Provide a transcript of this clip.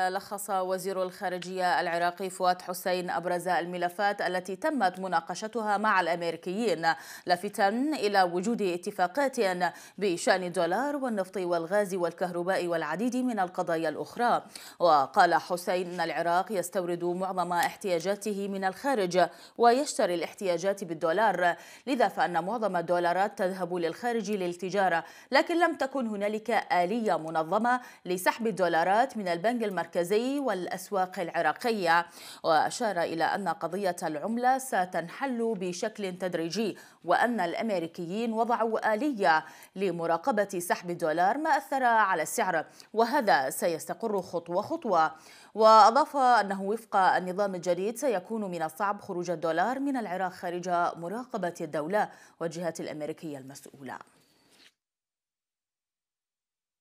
لخص وزير الخارجية العراقي فؤاد حسين أبرز الملفات التي تمت مناقشتها مع الأمريكيين لافتا إلى وجود اتفاقات بشأن الدولار والنفط والغاز والكهرباء والعديد من القضايا الأخرى وقال حسين أن العراق يستورد معظم احتياجاته من الخارج ويشتري الاحتياجات بالدولار لذا فأن معظم الدولارات تذهب للخارج للتجارة لكن لم تكن هنالك آلية منظمة لسحب الدولارات من البنك المركزي المركزي والأسواق العراقية وأشار إلى أن قضية العملة ستنحل بشكل تدريجي وأن الأمريكيين وضعوا آلية لمراقبة سحب الدولار ما أثر على السعر وهذا سيستقر خطوة خطوة وأضاف أنه وفق النظام الجديد سيكون من الصعب خروج الدولار من العراق خارج مراقبة الدولة والجهات الأمريكية المسؤولة